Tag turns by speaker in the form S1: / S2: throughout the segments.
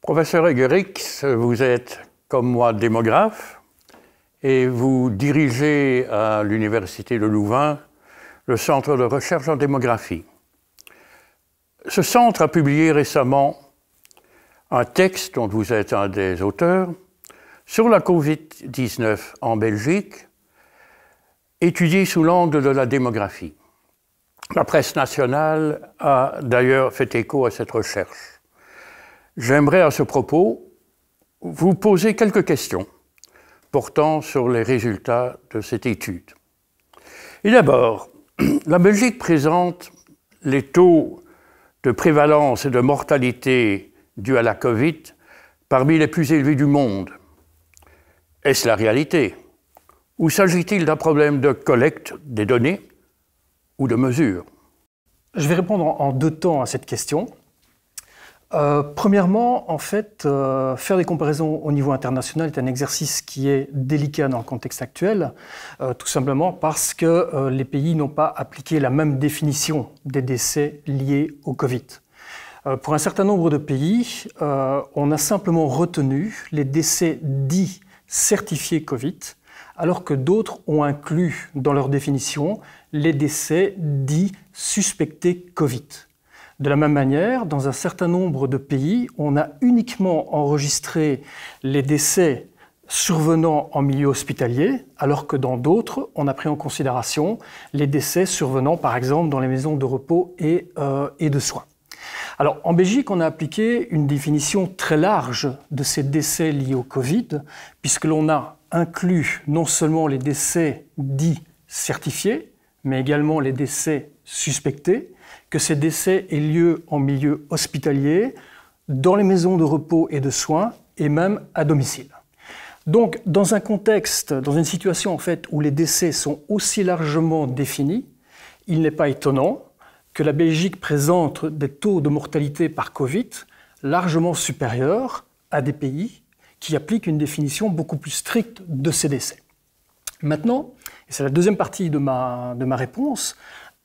S1: Professeur Egerix, vous êtes comme moi démographe et vous dirigez à l'Université de Louvain le Centre de recherche en démographie. Ce centre a publié récemment un texte dont vous êtes un des auteurs sur la COVID-19 en Belgique, étudié sous l'angle de la démographie. La presse nationale a d'ailleurs fait écho à cette recherche. J'aimerais à ce propos vous poser quelques questions portant sur les résultats de cette étude. Et d'abord, la Belgique présente les taux de prévalence et de mortalité dus à la Covid parmi les plus élevés du monde. Est-ce la réalité Ou s'agit-il d'un problème de collecte des données ou de mesure
S2: Je vais répondre en deux temps à cette question. Euh, premièrement, en fait, euh, faire des comparaisons au niveau international est un exercice qui est délicat dans le contexte actuel, euh, tout simplement parce que les pays n'ont pas appliqué la même définition des décès liés au Covid. pour un certain nombre de pays, on a simplement retenu les décès dits certifiés Covid, alors que d'autres ont inclus dans leur définition les décès dits suspectés Covid. De la même manière, dans un certain nombre de pays, on a uniquement enregistré les décès survenant en milieu hospitalier, alors que dans d'autres, on a pris en considération les décès survenant par exemple dans les maisons de repos et, euh, de soins. Alors en Belgique, on a appliqué une définition très large de ces décès liés au Covid, puisque l'on a inclus non seulement les décès dits certifiés, mais également les décès suspectés, que ces décès aient lieu en milieu hospitalier, dans les maisons de repos et de soins, et même à domicile. Donc, dans un contexte, dans une situation en fait où les décès sont aussi largement définis, il n'est pas étonnant que la Belgique présente des taux de mortalité par Covid largement supérieurs à des pays qui appliquent une définition beaucoup plus stricte de ces décès. Maintenant, et c'est la deuxième partie de ma, de ma réponse,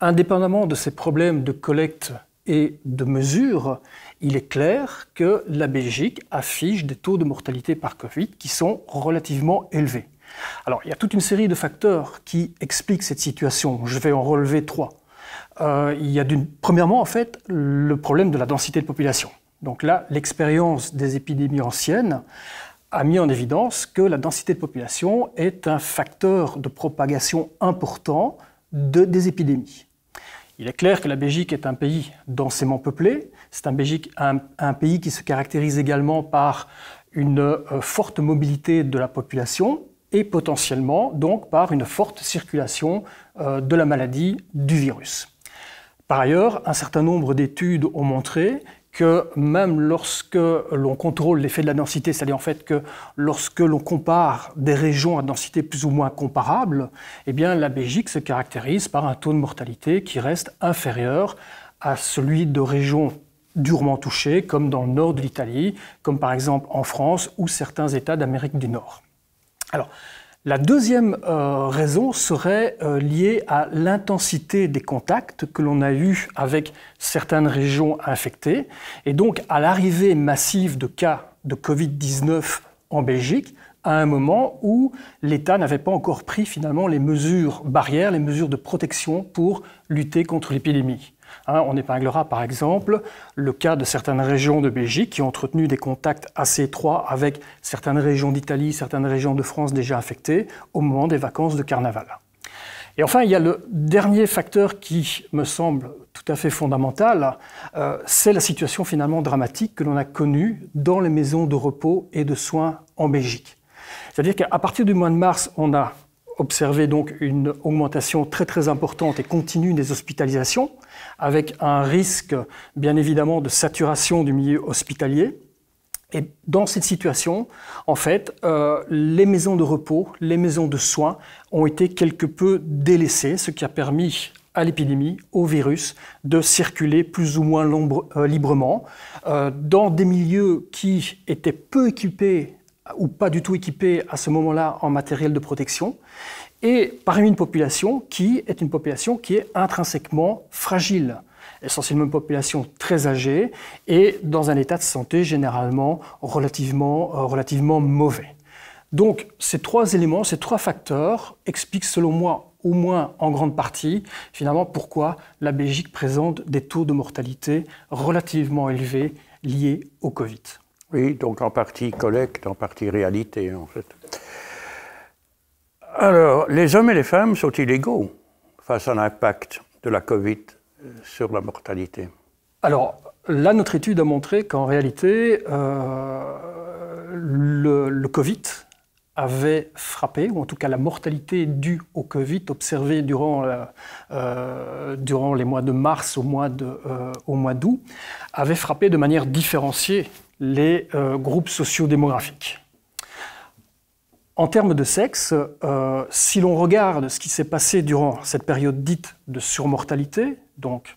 S2: Indépendamment de ces problèmes de collecte et de mesure, il est clair que la Belgique affiche des taux de mortalité par Covid qui sont relativement élevés. Alors, il y a toute une série de facteurs qui expliquent cette situation. Je vais en relever trois. Euh, il y a premièrement, en fait, le problème de la densité de population. Donc là, l'expérience des épidémies anciennes a mis en évidence que la densité de population est un facteur de propagation important des épidémies. Il est clair que la Belgique est un pays densément peuplé. C'est un, un, pays qui se caractérise également par une euh, forte mobilité de la population et potentiellement donc par une forte circulation euh, de la maladie du virus. Par ailleurs, un certain nombre d'études ont montré que même lorsque l'on contrôle l'effet de la densité, c'est-à-dire en fait que lorsque l'on compare des régions à densité plus ou moins comparable, eh bien la Belgique se caractérise par un taux de mortalité qui reste inférieur à celui de régions durement touchées, comme dans le nord de l'Italie, comme par exemple en France ou certains États d'Amérique du Nord. Alors, la deuxième euh, raison serait euh, liée à l'intensité des contacts que l'on a eus avec certaines régions infectées. Et donc à l'arrivée massive de cas de Covid-19 en Belgique, à un moment où l'État n'avait pas encore pris finalement les mesures barrières, les mesures de protection pour lutter contre l'épidémie. Hein, on épinglera par exemple le cas de certaines régions de Belgique qui ont entretenu des contacts assez étroits avec certaines régions d'Italie, certaines régions de France déjà affectées au moment des vacances de carnaval. Et enfin, il y a le dernier facteur qui me semble tout à fait fondamental, euh, c'est la situation finalement dramatique que l'on a connue dans les maisons de repos et de soins en Belgique. C'est-à-dire qu'à partir du mois de mars, on a observer donc une augmentation très très importante et continue des hospitalisations, avec un risque bien évidemment de saturation du milieu hospitalier. Et dans cette situation, en fait, euh, les maisons de repos, les maisons de soins ont été quelque peu délaissées, ce qui a permis à l'épidémie, au virus, de circuler plus ou moins euh, librement euh, dans des milieux qui étaient peu équipés ou pas du tout équipés à ce moment-là en matériel de protection, et parmi une population qui est une population qui est intrinsèquement fragile essentiellement une population très âgée et dans un état de santé généralement relativement, euh, relativement mauvais. Donc ces trois éléments, ces trois facteurs expliquent selon moi au moins en grande partie finalement pourquoi la Belgique présente des taux de mortalité
S1: relativement élevés liés au Covid. Oui, donc en partie collecte, en partie réalité, hein, en fait. Alors, les hommes et les femmes sont illégaux face à l'impact de la Covid sur la mortalité
S2: Alors, là, notre étude a montré qu'en réalité, euh, le, Covid avait frappé, ou en tout cas la mortalité due au Covid observée durant, euh, euh, durant les mois de mars au mois d'août, avait frappé de manière différenciée les euh, groupes sociodémographiques. En termes de sexe, euh, si l'on regarde ce qui s'est passé durant cette période dite de surmortalité, donc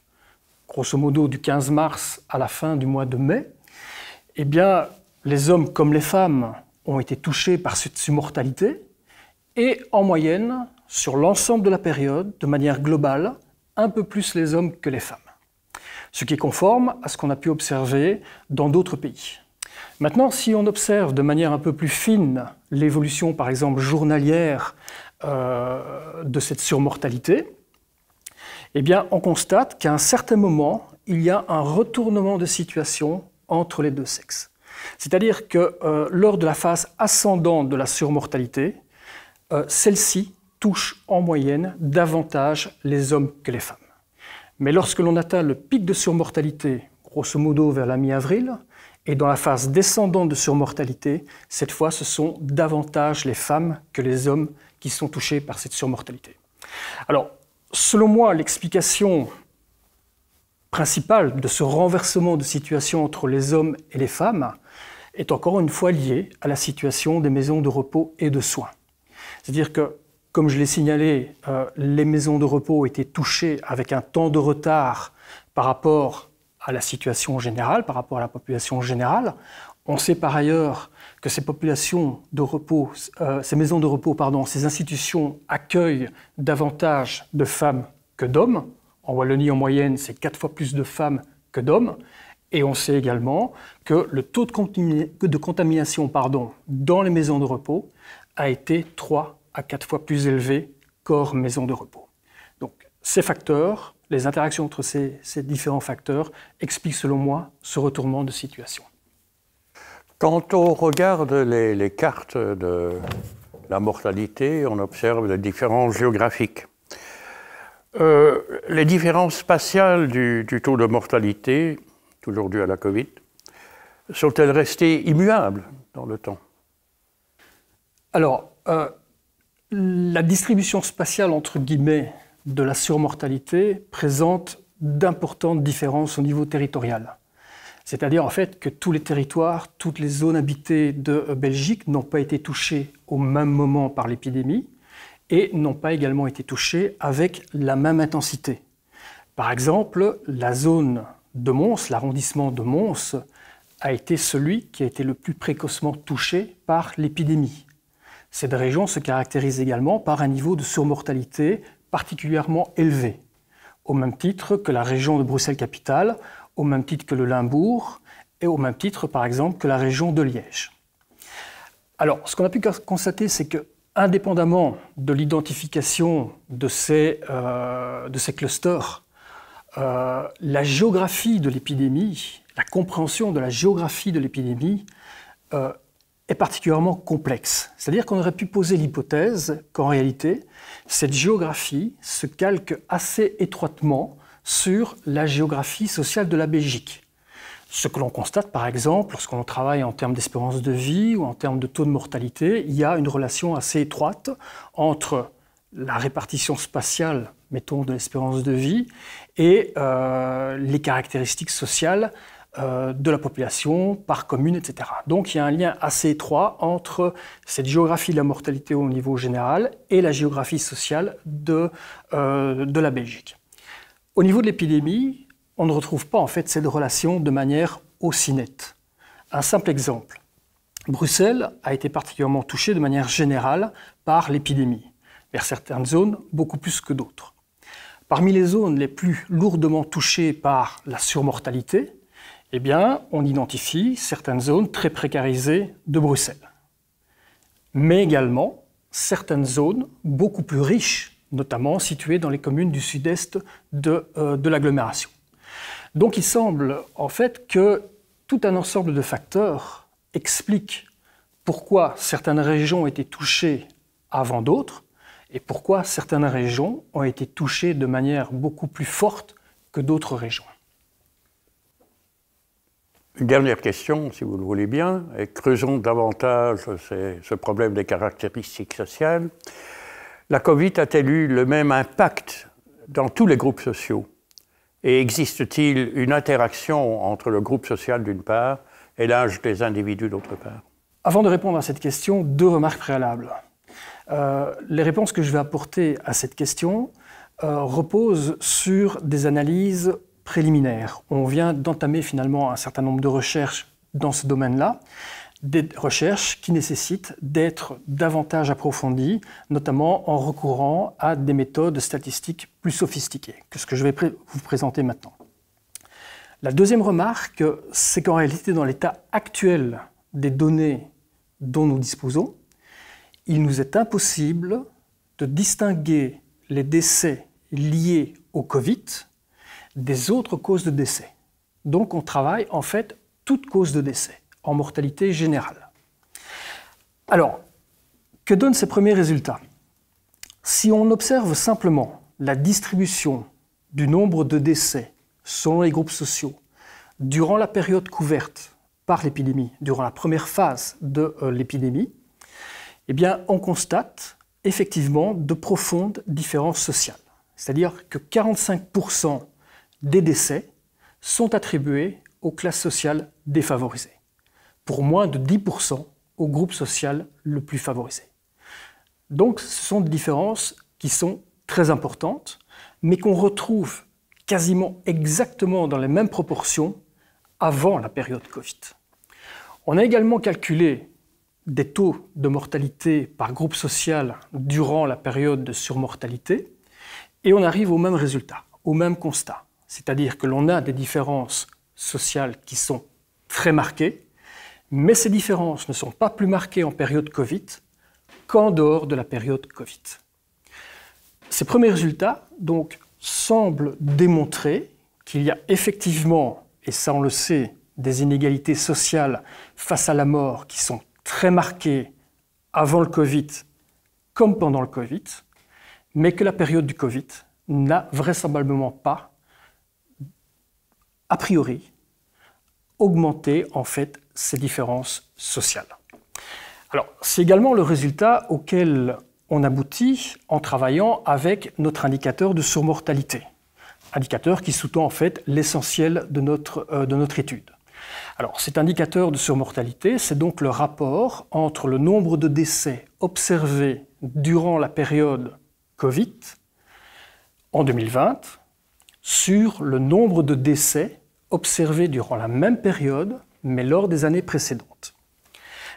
S2: grosso modo du 15 mars à la fin du mois de mai, eh bien, les hommes comme les femmes ont été touchés par cette surmortalité, et en moyenne, sur l'ensemble de la période, de manière globale, un peu plus les hommes que les femmes ce qui est conforme à ce qu'on a pu observer dans d'autres pays. Maintenant, si on observe de manière un peu plus fine l'évolution, par exemple, journalière euh, de cette surmortalité, eh bien, on constate qu'à un certain moment, il y a un retournement de situation entre les deux sexes. C'est-à-dire que euh, lors de la phase ascendante de la surmortalité, euh, celle-ci touche en moyenne davantage les hommes que les femmes. Mais lorsque l'on atteint le pic de surmortalité, grosso modo vers la mi-avril, et dans la phase descendante de surmortalité, cette fois, ce sont davantage les femmes que les hommes qui sont touchés par cette surmortalité. Alors, selon moi, l'explication principale de ce renversement de situation entre les hommes et les femmes est encore une fois liée à la situation des maisons de repos et de soins. C'est-à-dire que comme je l'ai signalé, euh, les maisons de repos étaient touchées avec un temps de retard par rapport à la situation générale, par rapport à la population générale. On sait par ailleurs que ces populations de repos, euh, ces maisons de repos, pardon, ces institutions accueillent davantage de femmes que d'hommes. En Wallonie, en moyenne, c'est quatre fois plus de femmes que d'hommes. Et on sait également que le taux de, contamination pardon, dans les maisons de repos a été 3% à quatre fois plus élevé corps maison de repos. Donc ces facteurs, les interactions entre ces, différents facteurs expliquent selon moi ce retournement de situation.
S1: Quand on regarde les, cartes de la mortalité, on observe des différences géographiques. Euh, les différences spatiales du, taux de mortalité, toujours dû à la Covid, sont-elles restées immuables dans le temps
S2: Alors, euh, la distribution spatiale, entre guillemets, de la surmortalité présente d'importantes différences au niveau territorial. C'est-à-dire en fait que tous les territoires, toutes les zones habitées de Belgique n'ont pas été touchées au même moment par l'épidémie et n'ont pas également été touchées avec la même intensité. Par exemple, la zone de Mons, l'arrondissement de Mons, a été celui qui a été le plus précocement touché par l'épidémie. Cette région se caractérise également par un niveau de surmortalité particulièrement élevé, au même titre que la région de Bruxelles-Capitale, au même titre que le Limbourg et au même titre, par exemple, que la région de Liège. Alors, ce qu'on a pu constater, c'est que, indépendamment de l'identification de, ces euh, clusters, euh, la géographie de l'épidémie, la compréhension de la géographie de l'épidémie euh, est particulièrement complexe. C'est-à-dire qu'on aurait pu poser l'hypothèse qu'en réalité, cette géographie se calque assez étroitement sur la géographie sociale de la Belgique. Ce que l'on constate, par exemple, lorsqu'on travaille en termes d'espérance de vie ou en termes de taux de mortalité, il y a une relation assez étroite entre la répartition spatiale, mettons, de l'espérance de vie et euh, les caractéristiques sociales euh, de la population par commune, etc. Donc il y a un lien assez étroit entre cette géographie de la mortalité au niveau général et la géographie sociale de, euh, de la Belgique. Au niveau de l'épidémie, on ne retrouve pas en fait cette relation de manière aussi nette. Un simple exemple. Bruxelles a été particulièrement touchée de manière générale par l'épidémie, vers certaines zones beaucoup plus que d'autres. Parmi les zones les plus lourdement touchées par la surmortalité, eh bien, on identifie certaines zones très précarisées de Bruxelles. Mais également certaines zones beaucoup plus riches, notamment situées dans les communes du sud-est euh, de, l'agglomération. Donc il semble en fait que tout un ensemble de facteurs explique pourquoi certaines régions ont été touchées avant d'autres et pourquoi certaines régions ont été touchées de manière beaucoup plus forte que d'autres régions.
S1: Une dernière question, si vous le voulez bien, et creusons davantage ce problème des caractéristiques sociales. La Covid a-t-elle eu le même impact dans tous les groupes sociaux Et existe-t-il une interaction entre le groupe social d'une part et l'âge des individus d'autre part Avant de répondre à cette
S2: question, deux remarques préalables. Euh, les réponses que je vais apporter à cette question euh, reposent sur des analyses on vient d'entamer finalement un certain nombre de recherches dans ce domaine-là, des recherches qui nécessitent d'être davantage approfondies, notamment en recourant à des méthodes statistiques plus sophistiquées que ce que je vais vous présenter maintenant. La deuxième remarque, c'est qu'en réalité, dans l'état actuel des données dont nous disposons, il nous est impossible de distinguer les décès liés au Covid des autres causes de décès. Donc on travaille en fait toute cause de décès, en mortalité générale. Alors, que donnent ces premiers résultats Si on observe simplement la distribution du nombre de décès selon les groupes sociaux durant la période couverte par l'épidémie, durant la première phase de euh, l'épidémie, eh bien, on constate effectivement de profondes différences sociales. C'est-à-dire que 45% des décès sont attribués aux classes sociales défavorisées, pour moins de 10% au groupe social le plus favorisé. Donc ce sont des différences qui sont très importantes, mais qu'on retrouve quasiment exactement dans les mêmes proportions avant la période Covid. On a également calculé des taux de mortalité par groupe social durant la période de surmortalité, et on arrive au même résultat, au même constat c'est-à-dire que l'on a des différences sociales qui sont très marquées, mais ces différences ne sont pas plus marquées en période Covid qu'en dehors de la période Covid. Ces premiers résultats, donc, semblent démontrer qu'il y a effectivement, et ça on le sait, des inégalités sociales face à la mort qui sont très marquées avant le Covid comme pendant le Covid, mais que la période du Covid n'a vraisemblablement pas a priori, augmenter en fait ces différences sociales. Alors, c'est également le résultat auquel on aboutit en travaillant avec notre indicateur de surmortalité, indicateur qui sous-tend en fait l'essentiel de notre, euh, de notre étude. Alors, cet indicateur de surmortalité, c'est donc le rapport entre le nombre de décès observés durant la période Covid en 2020 sur le nombre de décès observés durant la même période, mais lors des années précédentes.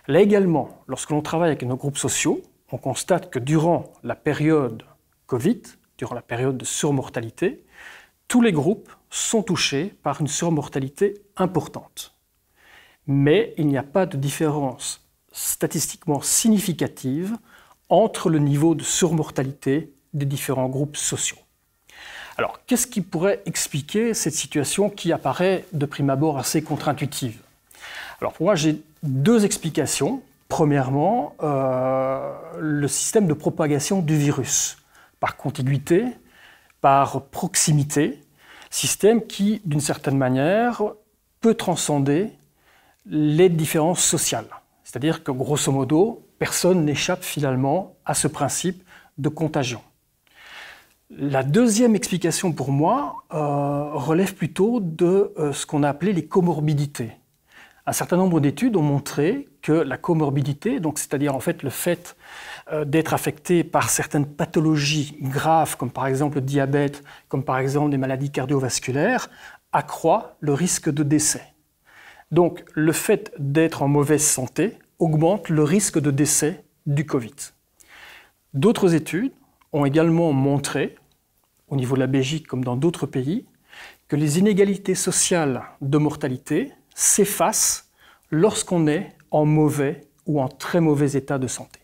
S2: Là également, lorsque l'on travaille avec nos groupes sociaux, on constate que durant la période Covid, durant la période de surmortalité, tous les groupes sont touchés par une surmortalité importante. Mais il n'y a pas de différence statistiquement significative entre le niveau de surmortalité des différents groupes sociaux. Alors, qu'est-ce qui pourrait expliquer cette situation qui apparaît de prime abord assez contre-intuitive Alors, pour moi, j'ai deux explications. Premièrement, euh, le système de propagation du virus par contiguïté, par proximité, système qui, d'une certaine manière, peut transcender les différences sociales. C'est-à-dire que, grosso modo, personne n'échappe finalement à ce principe de contagion. La deuxième explication pour moi euh, relève plutôt de euh, ce qu'on a appelé les comorbidités. Un certain nombre d'études ont montré que la comorbidité, donc c'est-à-dire en fait le fait euh, d'être affecté par certaines pathologies graves, comme par exemple le diabète, comme par exemple des maladies cardiovasculaires, accroît le risque de décès. Donc le fait d'être en mauvaise santé augmente le risque de décès du Covid. D'autres études ont également montré, au niveau de la Belgique comme dans d'autres pays, que les inégalités sociales de mortalité s'effacent lorsqu'on est en mauvais ou en très mauvais état de santé.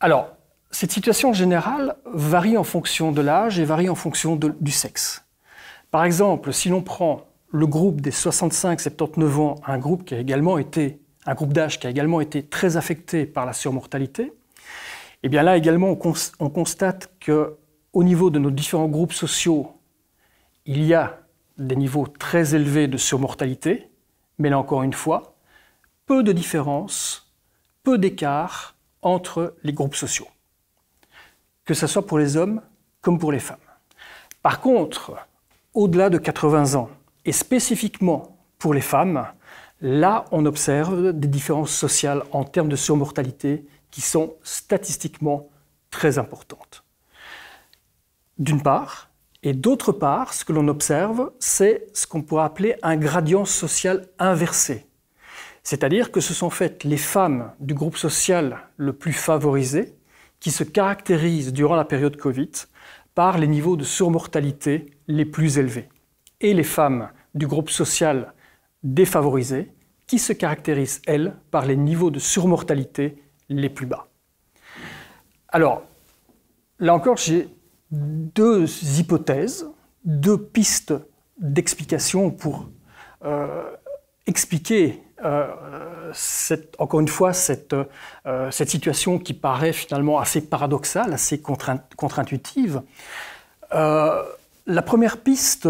S2: Alors, cette situation générale varie en fonction de l'âge et varie en fonction du sexe. Par exemple, si l'on prend le groupe des 65-79 ans, un groupe qui a également été, un groupe d'âge qui a également été très affecté par la surmortalité, et eh bien là également, on, constate que au niveau de nos différents groupes sociaux, il y a des niveaux très élevés de surmortalité, mais là encore une fois, peu de différences, peu d'écart entre les groupes sociaux, que ce soit pour les hommes comme pour les femmes. Par contre, au-delà de 80 ans, et spécifiquement pour les femmes, là on observe des différences sociales en termes de surmortalité qui sont statistiquement très importantes. D'une part, et d'autre part, ce que l'on observe, c'est ce qu'on pourrait appeler un gradient social inversé. C'est-à-dire que ce sont faites les femmes du groupe social le plus favorisé qui se caractérisent durant la période Covid par les niveaux de surmortalité les plus élevés. Et les femmes du groupe social défavorisé qui se caractérisent, elles, par les niveaux de surmortalité les plus bas. Alors, là encore, j'ai deux hypothèses, deux pistes d'explication pour euh, expliquer, euh, cette, encore une fois, cette, euh, cette, situation qui paraît finalement assez paradoxale, assez contre-intuitive. la première piste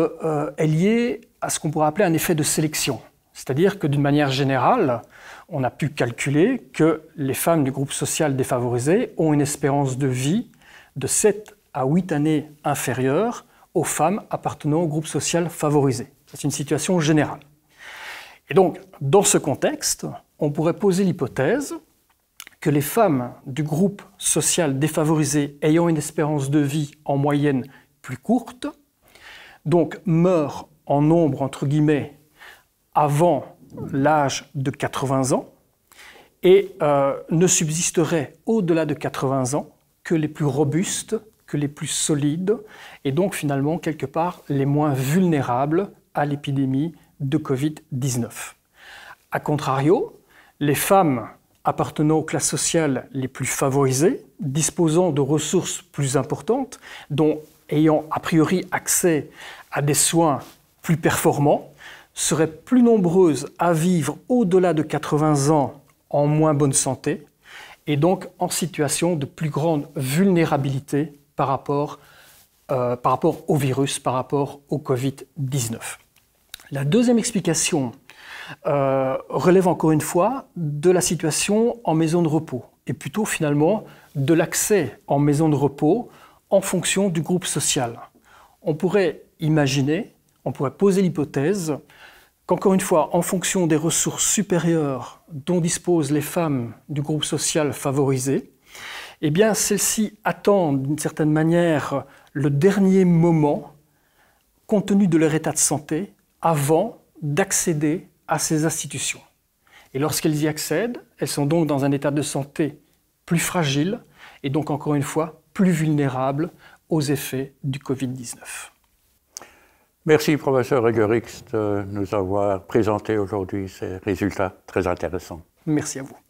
S2: est liée à ce qu'on pourrait appeler un effet de sélection. C'est-à-dire que d'une manière générale, on a pu calculer que les femmes du groupe social défavorisé ont une espérance de vie de 7 à 8 années inférieure aux femmes appartenant au groupe social favorisé. C'est une situation générale. Et donc, dans ce contexte, on pourrait poser l'hypothèse que les femmes du groupe social défavorisé ayant une espérance de vie en moyenne plus courte, donc meurent en nombre entre guillemets avant l'âge de 80 ans et euh, ne subsisteraient au-delà de 80 ans que les plus robustes, que les plus solides, et donc finalement quelque part les moins vulnérables à l'épidémie de Covid-19. A contrario, les femmes appartenant aux classes sociales les plus favorisées, disposant de ressources plus importantes, dont ayant a priori accès à des soins plus performants, seraient plus nombreuses à vivre au-delà de 80 ans en moins bonne santé et donc en situation de plus grande vulnérabilité par rapport, euh, au virus, par rapport au Covid-19. La deuxième explication euh, relève encore une fois de la situation en maison de repos et plutôt finalement de l'accès en maison de repos en fonction du groupe social. On pourrait imaginer, on pourrait poser l'hypothèse encore une fois, en fonction des ressources supérieures dont disposent les femmes du groupe social favorisé, eh bien celles-ci attendent d'une certaine manière le dernier moment, compte tenu de leur état de santé, avant d'accéder à ces institutions. Et lorsqu'elles y accèdent, elles sont donc dans un état de santé plus fragile et donc encore une fois plus vulnérables aux effets du Covid-19.
S1: Merci, professeur Régorix, de nous avoir présenté aujourd'hui ces résultats très intéressants. Merci à vous.